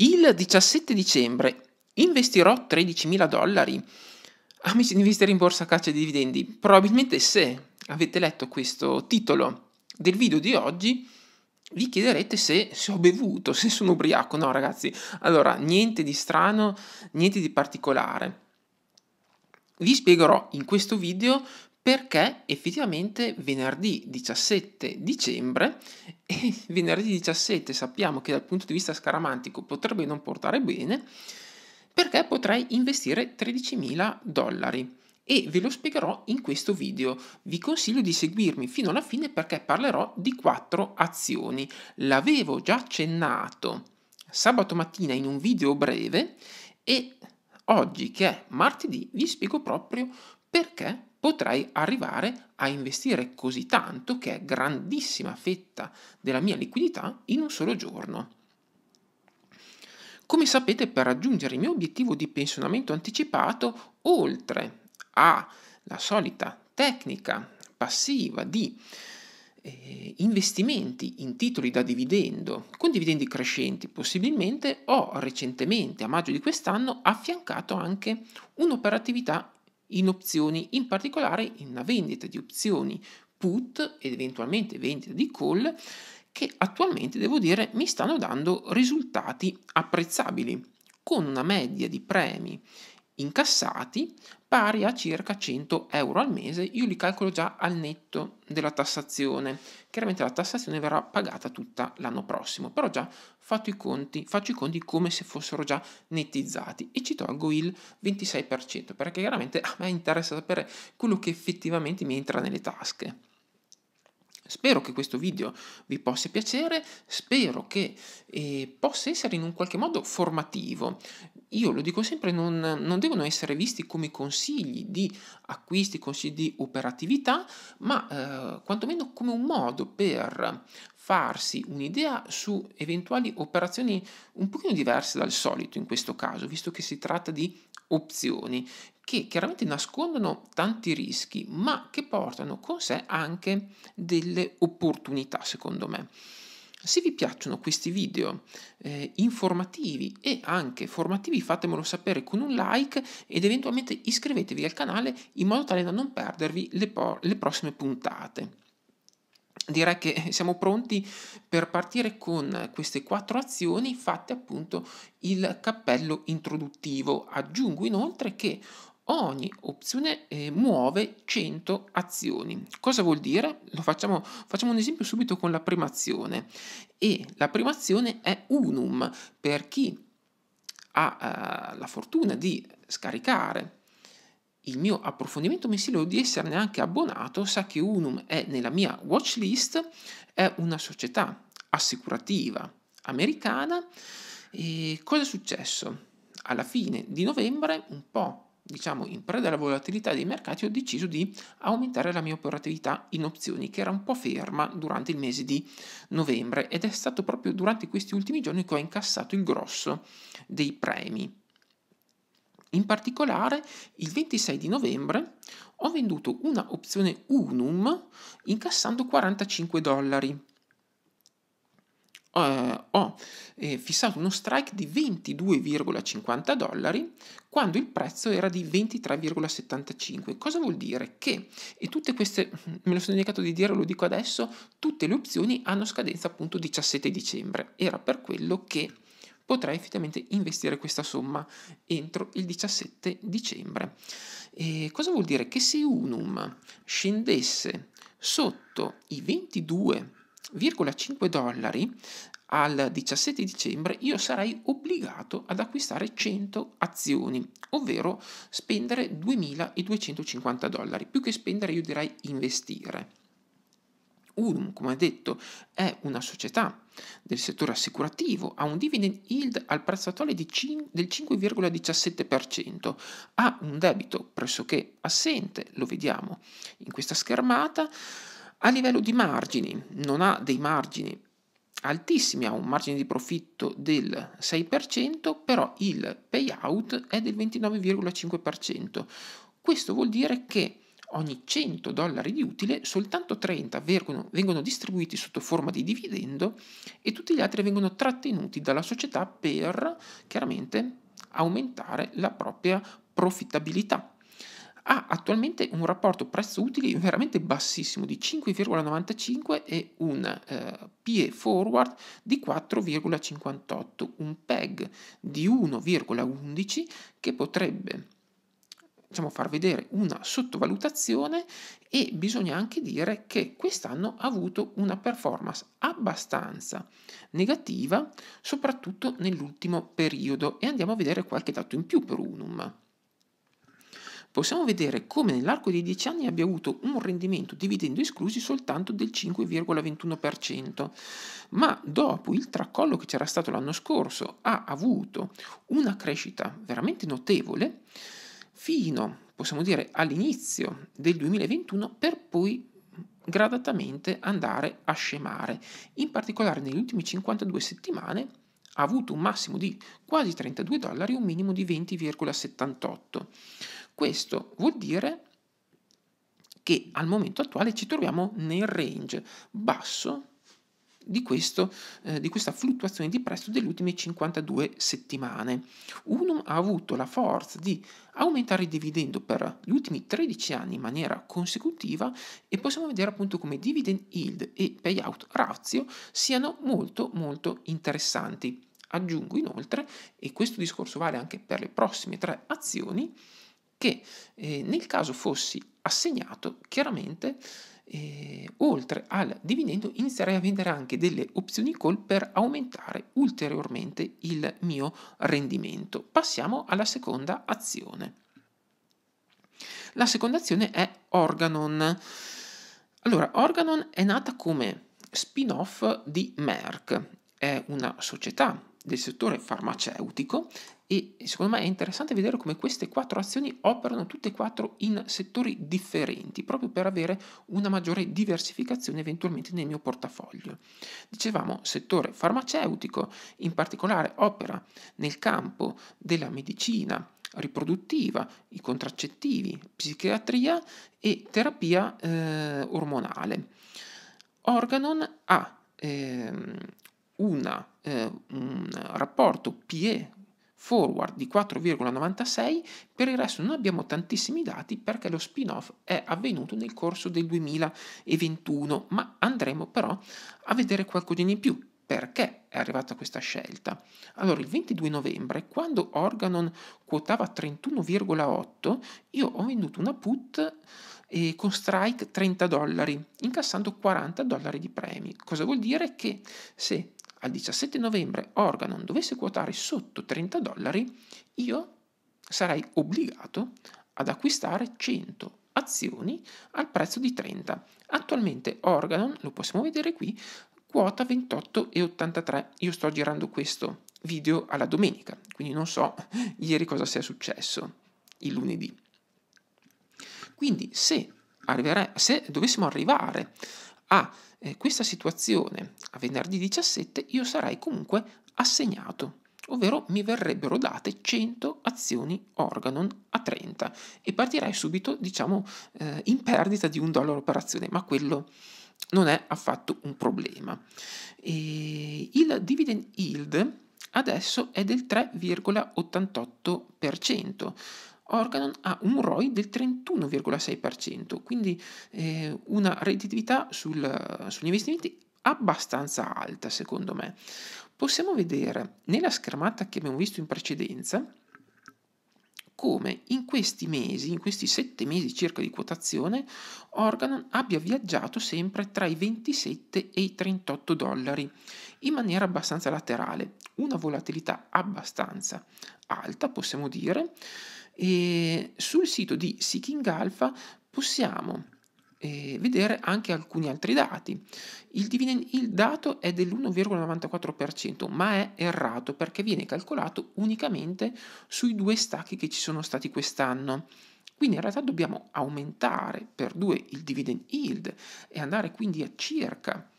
Il 17 dicembre investirò 13.000 dollari. Amici di investire in borsa caccia e dividendi, probabilmente se avete letto questo titolo del video di oggi, vi chiederete se, se, ho bevuto, se sono ubriaco. No, ragazzi, allora niente di strano, niente di particolare. Vi spiegherò in questo video perché effettivamente venerdì 17 dicembre e venerdì 17 sappiamo che dal punto di vista scaramantico potrebbe non portare bene perché potrei investire 13.000 dollari e ve lo spiegherò in questo video. Vi consiglio di seguirmi fino alla fine perché parlerò di quattro azioni. L'avevo già accennato sabato mattina in un video breve e oggi che è martedì vi spiego proprio perché potrei arrivare a investire così tanto che è grandissima fetta della mia liquidità in un solo giorno. Come sapete, per raggiungere il mio obiettivo di pensionamento anticipato, oltre alla solita tecnica passiva di eh, investimenti in titoli da dividendo con dividendi crescenti possibilmente ho recentemente a maggio di quest'anno affiancato anche un'operatività in opzioni, in particolare in una vendita di opzioni put ed eventualmente vendita di call che attualmente devo dire mi stanno dando risultati apprezzabili con una media di premi incassati pari a circa 100 euro al mese, io li calcolo già al netto della tassazione. Chiaramente la tassazione verrà pagata tutta l'anno prossimo, però già fatto i conti, faccio i conti come se fossero già nettizzati e ci tolgo il 26% perché chiaramente ah, a me interessa sapere quello che effettivamente mi entra nelle tasche. Spero che questo video vi possa piacere, spero che eh, possa essere in un qualche modo formativo. Io lo dico sempre, non, non devono essere visti come consigli di acquisti, consigli di operatività, ma eh, quantomeno come un modo per farsi un'idea su eventuali operazioni un pochino diverse dal solito in questo caso, visto che si tratta di opzioni che chiaramente nascondono tanti rischi, ma che portano con sé anche delle opportunità, secondo me. Se vi piacciono questi video eh, informativi e anche formativi fatemelo sapere con un like ed eventualmente iscrivetevi al canale in modo tale da non perdervi le, por- le prossime puntate direi che siamo pronti per partire con queste quattro azioni fatte appunto il cappello introduttivo. Aggiungo inoltre che ogni opzione eh, muove 100 azioni. Cosa vuol dire? Facciamo, facciamo, un esempio subito con la prima azione e la prima azione è unum per chi ha eh, la fortuna di scaricare il mio approfondimento mensile o di esserne anche abbonato sa che Unum è nella mia watch list, è una società assicurativa americana. E cosa è successo? Alla fine di novembre, un po' diciamo in preda alla volatilità dei mercati, ho deciso di aumentare la mia operatività in opzioni che era un po' ferma durante il mese di novembre ed è stato proprio durante questi ultimi giorni che ho incassato il grosso dei premi. In particolare, il 26 di novembre ho venduto una opzione Unum incassando 45 dollari. Eh, ho eh, fissato uno strike di 22,50 dollari quando il prezzo era di 23,75. Cosa vuol dire? Che, e tutte queste, me lo sono indicato di dire, lo dico adesso, tutte le opzioni hanno scadenza appunto 17 dicembre. Era per quello che potrai effettivamente investire questa somma entro il 17 dicembre. E cosa vuol dire? Che se Unum scendesse sotto i 22,5 dollari al 17 dicembre io sarei obbligato ad acquistare 100 azioni, ovvero spendere 2250 dollari, più che spendere io direi investire. Urum, come detto, è una società del settore assicurativo, ha un dividend yield al prezzo attuale cin- del 5,17%, ha un debito pressoché assente, lo vediamo in questa schermata, a livello di margini, non ha dei margini altissimi, ha un margine di profitto del 6%, però il payout è del 29,5%. Questo vuol dire che ogni 100 dollari di utile soltanto 30 vengono, vengono distribuiti sotto forma di dividendo e tutti gli altri vengono trattenuti dalla società per chiaramente aumentare la propria profittabilità ha attualmente un rapporto prezzo-utili veramente bassissimo di 5,95 e un eh, PE forward di 4,58, un PEG di 1,11 che potrebbe diciamo, far vedere una sottovalutazione e bisogna anche dire che quest'anno ha avuto una performance abbastanza negativa, soprattutto nell'ultimo periodo. E andiamo a vedere qualche dato in più per Unum possiamo vedere come nell'arco dei 10 anni abbia avuto un rendimento dividendo esclusi soltanto del 5,21%, ma dopo il tracollo che c'era stato l'anno scorso ha avuto una crescita veramente notevole fino, possiamo dire, all'inizio del 2021 per poi gradatamente andare a scemare. In particolare negli ultimi 52 settimane ha avuto un massimo di quasi 32 dollari e un minimo di 20,78. Questo vuol dire che al momento attuale ci troviamo nel range basso di, questo, eh, di questa fluttuazione di prezzo delle ultime 52 settimane. Unum ha avuto la forza di aumentare il dividendo per gli ultimi 13 anni in maniera consecutiva e possiamo vedere appunto come dividend yield e payout ratio siano molto molto interessanti. Aggiungo inoltre, e questo discorso vale anche per le prossime tre azioni, che eh, nel caso fossi assegnato chiaramente eh, oltre al dividendo inizierei a vendere anche delle opzioni call per aumentare ulteriormente il mio rendimento. Passiamo alla seconda azione. La seconda azione è Organon. Allora, Organon è nata come spin-off di Merck, è una società del settore farmaceutico e secondo me è interessante vedere come queste quattro azioni operano tutte e quattro in settori differenti, proprio per avere una maggiore diversificazione eventualmente nel mio portafoglio. Dicevamo settore farmaceutico, in particolare opera nel campo della medicina riproduttiva, i contraccettivi, psichiatria e terapia eh, ormonale. Organon ha ehm, una, eh, un rapporto PE forward di 4,96, per il resto non abbiamo tantissimi dati perché lo spin-off è avvenuto nel corso del 2021, ma andremo però a vedere qualcosina in più perché è arrivata questa scelta? Allora, il 22 novembre, quando Organon quotava 31,8, io ho venduto una put eh, con strike 30 dollari, incassando 40 dollari di premi. Cosa vuol dire che se al 17 novembre Organon dovesse quotare sotto 30 dollari, io sarei obbligato ad acquistare 100 azioni al prezzo di 30. Attualmente Organon, lo possiamo vedere qui, quota 28,83. Io sto girando questo video alla domenica, quindi non so ieri cosa sia successo il lunedì. Quindi se, arrivere, se dovessimo arrivare a ah, eh, questa situazione a venerdì 17 io sarei comunque assegnato, ovvero mi verrebbero date 100 azioni Organon a 30 e partirei subito diciamo eh, in perdita di un dollaro per azione, ma quello non è affatto un problema. E il dividend yield adesso è del 3,88%. Organon ha un ROI del 31,6%, quindi eh, una redditività sul, sugli investimenti abbastanza alta secondo me. Possiamo vedere nella schermata che abbiamo visto in precedenza come in questi mesi, in questi sette mesi circa di quotazione, Organon abbia viaggiato sempre tra i 27 e i 38 dollari in maniera abbastanza laterale, una volatilità abbastanza alta possiamo dire, e sul sito di Seeking Alpha possiamo eh, vedere anche alcuni altri dati. Il dividend yield dato è dell'1,94%, ma è errato perché viene calcolato unicamente sui due stacchi che ci sono stati quest'anno. Quindi in realtà dobbiamo aumentare per due il dividend yield e andare quindi a circa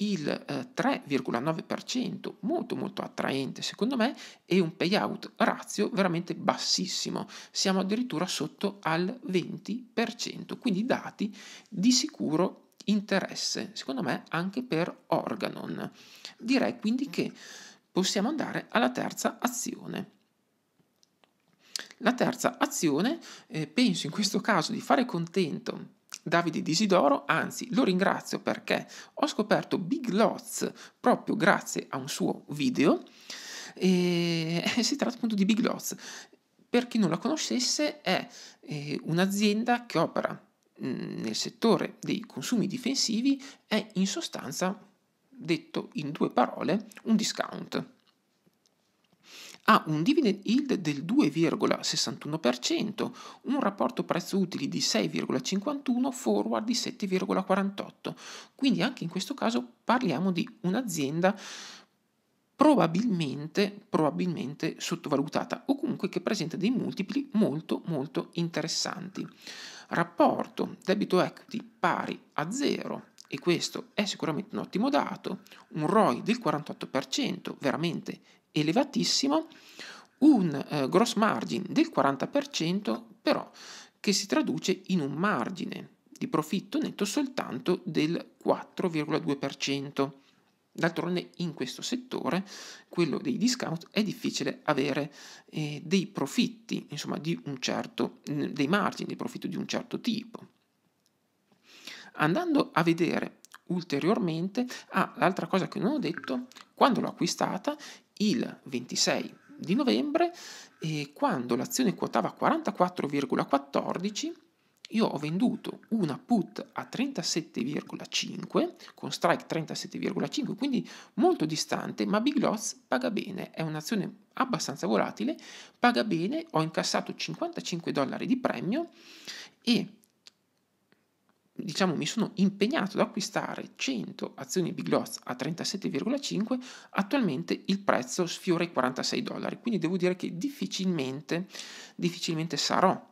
il eh, 3,9%, molto molto attraente secondo me, e un payout ratio veramente bassissimo, siamo addirittura sotto al 20%, quindi dati di sicuro interesse, secondo me anche per Organon. Direi quindi che possiamo andare alla terza azione. La terza azione, eh, penso in questo caso di fare contento Davide Disidoro, anzi lo ringrazio perché ho scoperto Big Lots proprio grazie a un suo video e si tratta appunto di Big Lots. Per chi non la conoscesse è eh, un'azienda che opera mm, nel settore dei consumi difensivi, è in sostanza, detto in due parole, un discount ha un dividend yield del 2,61%, un rapporto prezzo-utili di 6,51, forward di 7,48. Quindi anche in questo caso parliamo di un'azienda probabilmente, probabilmente sottovalutata o comunque che presenta dei multipli molto molto interessanti. Rapporto debito equity pari a 0 e questo è sicuramente un ottimo dato, un ROI del 48%, veramente elevatissimo, un eh, gross margin del 40% però che si traduce in un margine di profitto netto soltanto del 4,2%. D'altronde in questo settore, quello dei discount, è difficile avere eh, dei profitti, insomma, di un certo, dei margini di profitto di un certo tipo. Andando a vedere ulteriormente, ah, l'altra cosa che non ho detto, quando l'ho acquistata, il 26 di novembre e quando l'azione quotava 44,14 io ho venduto una put a 37,5 con strike 37,5 quindi molto distante ma Big Lots paga bene è un'azione abbastanza volatile paga bene ho incassato 55 dollari di premio e diciamo, mi sono impegnato ad acquistare 100 azioni Big Lots a 37,5, attualmente il prezzo sfiora i 46 dollari, quindi devo dire che difficilmente, difficilmente sarò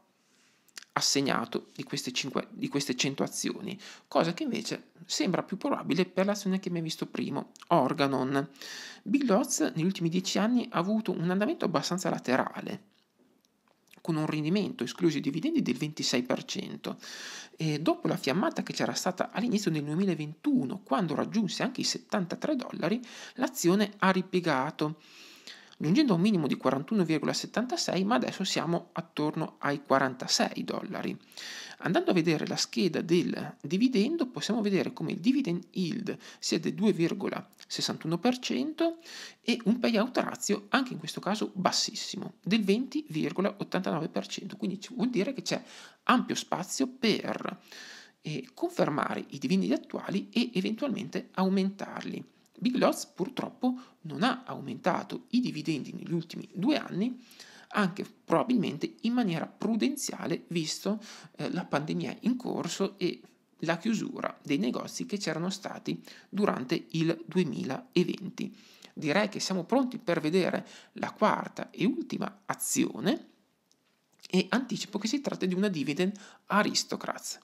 assegnato di queste, 5, di queste 100 azioni, cosa che invece sembra più probabile per l'azione che mi ha visto prima, Organon. Big Lots negli ultimi 10 anni ha avuto un andamento abbastanza laterale, con un rendimento, esclusi i dividendi, del 26%. E dopo la fiammata che c'era stata all'inizio del 2021, quando raggiunse anche i 73 dollari, l'azione ha ripiegato giungendo a un minimo di 41,76, ma adesso siamo attorno ai 46 dollari. Andando a vedere la scheda del dividendo, possiamo vedere come il dividend yield sia del 2,61% e un payout ratio, anche in questo caso bassissimo, del 20,89%. Quindi vuol dire che c'è ampio spazio per eh, confermare i dividendi attuali e eventualmente aumentarli. Big Lots purtroppo non ha aumentato i dividendi negli ultimi due anni, anche probabilmente in maniera prudenziale, visto eh, la pandemia in corso e la chiusura dei negozi che c'erano stati durante il 2020. Direi che siamo pronti per vedere la quarta e ultima azione e anticipo che si tratta di una dividend aristocrats.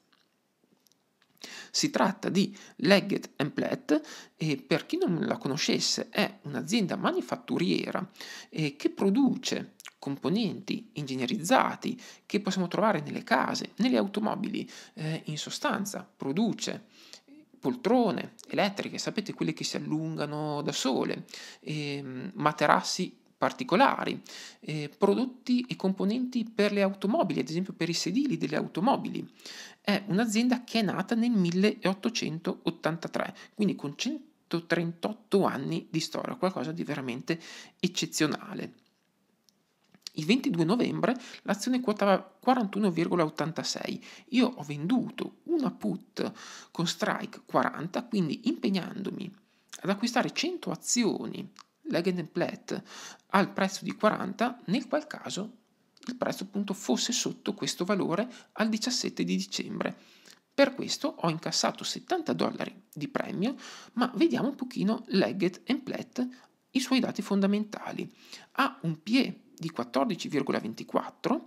Si tratta di Leggett Platt e per chi non la conoscesse è un'azienda manifatturiera eh, che produce componenti ingegnerizzati che possiamo trovare nelle case, nelle automobili, eh, in sostanza produce poltrone elettriche, sapete quelle che si allungano da sole, ehm, materassi particolari, eh, prodotti e componenti per le automobili, ad esempio per i sedili delle automobili. È un'azienda che è nata nel 1883, quindi con 138 anni di storia, qualcosa di veramente eccezionale. Il 22 novembre l'azione quotava 41,86. Io ho venduto una put con strike 40, quindi impegnandomi ad acquistare 100 azioni Legend Plat al prezzo di 40, nel qual caso il prezzo appunto fosse sotto questo valore al 17 di dicembre. Per questo ho incassato 70 dollari di premio, ma vediamo un pochino and Platt i suoi dati fondamentali. Ha un PE di 14,24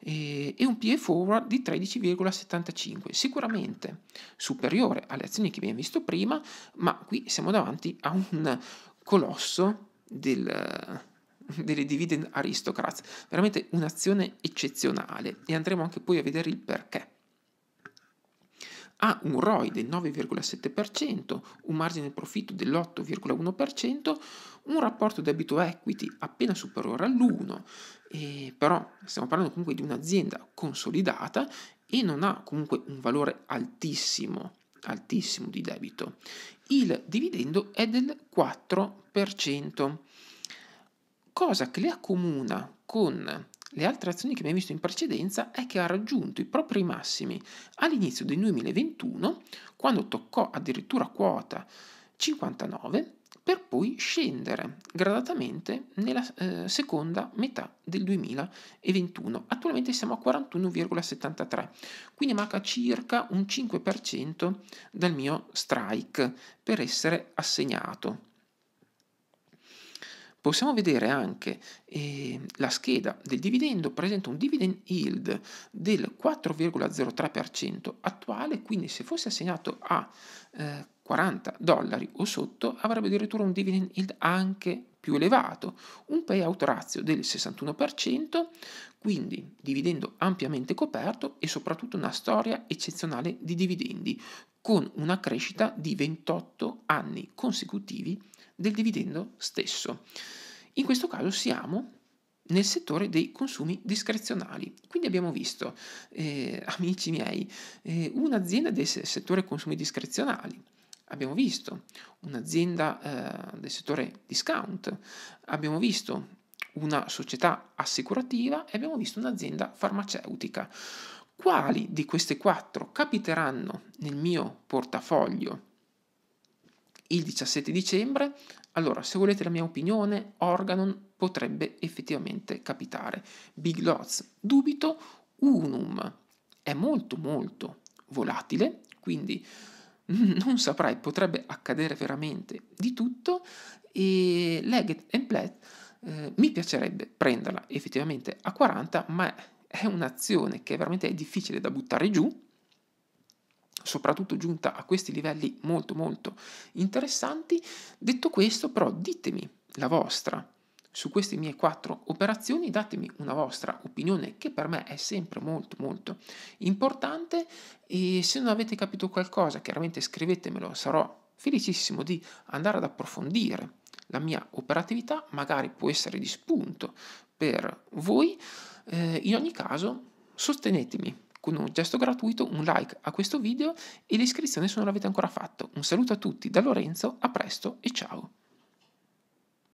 eh, e un PE forward di 13,75, sicuramente superiore alle azioni che abbiamo visto prima, ma qui siamo davanti a un colosso del, delle dividend aristocrats. Veramente un'azione eccezionale e andremo anche poi a vedere il perché. Ha un ROI del 9,7%, un margine profitto dell'8,1%, un rapporto debito equity appena superiore all'1, e però stiamo parlando comunque di un'azienda consolidata e non ha comunque un valore altissimo, altissimo di debito il dividendo è del 4%, cosa che le accomuna con le altre azioni che abbiamo visto in precedenza è che ha raggiunto i propri massimi all'inizio del 2021, quando toccò addirittura quota 59, per poi scendere gradatamente nella eh, seconda metà del 2021. Attualmente siamo a 41,73, quindi manca circa un 5% dal mio strike per essere assegnato. Possiamo vedere anche eh, la scheda del dividendo, presenta un dividend yield del 4,03% attuale, quindi se fosse assegnato a eh, 40 dollari o sotto avrebbe addirittura un dividend yield anche più elevato, un payout ratio del 61%, quindi dividendo ampiamente coperto e soprattutto una storia eccezionale di dividendi, con una crescita di 28 anni consecutivi del dividendo stesso. In questo caso siamo nel settore dei consumi discrezionali. Quindi abbiamo visto, eh, amici miei, eh, un'azienda del settore consumi discrezionali Abbiamo visto un'azienda eh, del settore discount, abbiamo visto una società assicurativa e abbiamo visto un'azienda farmaceutica. Quali di queste quattro capiteranno nel mio portafoglio il 17 dicembre? Allora, se volete la mia opinione, Organon potrebbe effettivamente capitare. Big Lots, dubito, Unum è molto molto volatile, quindi non saprai, potrebbe accadere veramente di tutto e Leggett and Platt eh, mi piacerebbe prenderla effettivamente a 40, ma è un'azione che veramente è difficile da buttare giù, soprattutto giunta a questi livelli molto molto interessanti. Detto questo, però ditemi la vostra su queste mie quattro operazioni, datemi una vostra opinione che per me è sempre molto molto importante e se non avete capito qualcosa chiaramente scrivetemelo, sarò felicissimo di andare ad approfondire la mia operatività, magari può essere di spunto per voi, eh, in ogni caso sostenetemi con un gesto gratuito, un like a questo video e l'iscrizione se non l'avete ancora fatto. Un saluto a tutti da Lorenzo, a presto e ciao!